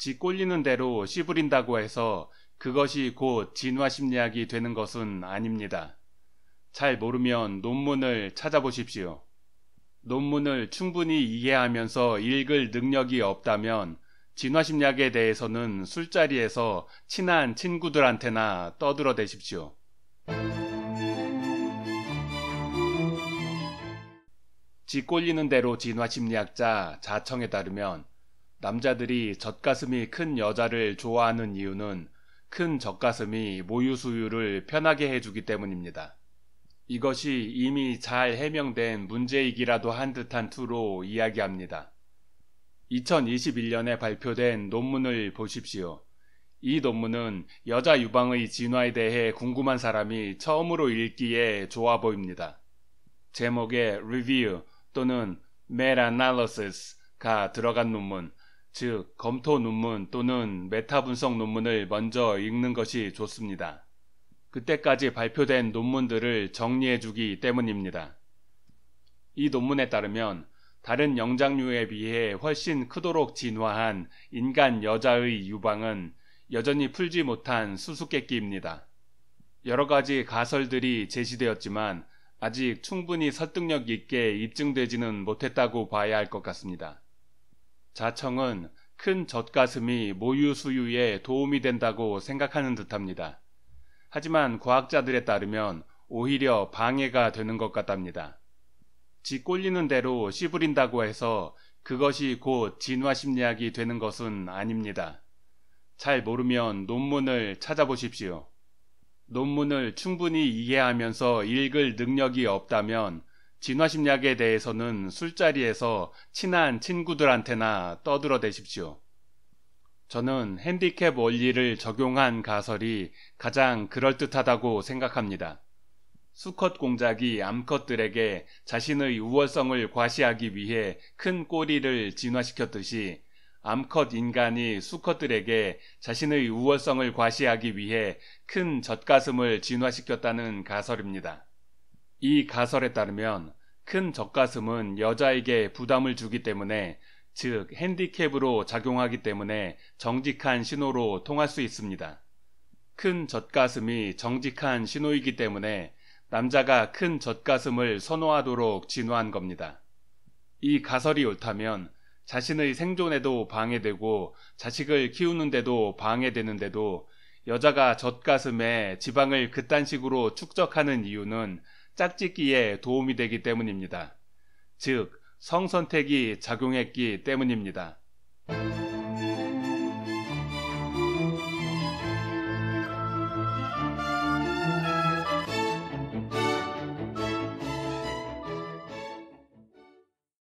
지 꼴리는 대로 씨부린다고 해서 그것이 곧 진화 심리학이 되는 것은 아닙니다. 잘 모르면 논문을 찾아보십시오. 논문을 충분히 이해하면서 읽을 능력이 없다면 진화 심리학에 대해서는 술자리에서 친한 친구들한테나 떠들어 대십시오. 지 꼴리는 대로 진화 심리학자 자청에 따르면 남자들이 젖가슴이 큰 여자를 좋아하는 이유는 큰 젖가슴이 모유 수유를 편하게 해주기 때문입니다. 이것이 이미 잘 해명된 문제이기라도 한 듯한 투로 이야기합니다. 2021년에 발표된 논문을 보십시오. 이 논문은 여자 유방의 진화에 대해 궁금한 사람이 처음으로 읽기에 좋아 보입니다. 제목에 review 또는 meta-analysis가 들어간 논문, 즉 검토 논문 또는 메타 분석 논문을 먼저 읽는 것이 좋습니다. 그때까지 발표된 논문들을 정리해 주기 때문입니다. 이 논문에 따르면 다른 영장류에 비해 훨씬 크도록 진화한 인간 여자의 유방은 여전히 풀지 못한 수수께끼입니다. 여러 가지 가설들이 제시되었지만 아직 충분히 설득력 있게 입증되지는 못했다고 봐야 할 것 같습니다. 자청은 큰 젖가슴이 모유 수유에 도움이 된다고 생각하는 듯합니다. 하지만 과학자들에 따르면 오히려 방해가 되는 것 같답니다. 지 꼴리는 대로 씨부린다고 해서 그것이 곧 진화 심리학이 되는 것은 아닙니다. 잘 모르면 논문을 찾아보십시오. 논문을 충분히 이해하면서 읽을 능력이 없다면 진화심리학에 대해서는 술자리에서 친한 친구들한테나 떠들어 대십시오. 저는 핸디캡 원리를 적용한 가설이 가장 그럴듯하다고 생각합니다. 수컷 공작이 암컷들에게 자신의 우월성을 과시하기 위해 큰 꼬리를 진화시켰듯이 암컷 인간이 수컷들에게 자신의 우월성을 과시하기 위해 큰 젖가슴을 진화시켰다는 가설입니다. 이 가설에 따르면 큰 젖가슴은 여자에게 부담을 주기 때문에 즉 핸디캡으로 작용하기 때문에 정직한 신호로 통할 수 있습니다. 큰 젖가슴이 정직한 신호이기 때문에 남자가 큰 젖가슴을 선호하도록 진화한 겁니다. 이 가설이 옳다면 자신의 생존에도 방해되고 자식을 키우는데도 방해되는데도 여자가 젖가슴에 지방을 그딴 식으로 축적하는 이유는 짝짓기에 도움이 되기 때문입니다. 즉, 성선택이 작용했기 때문입니다.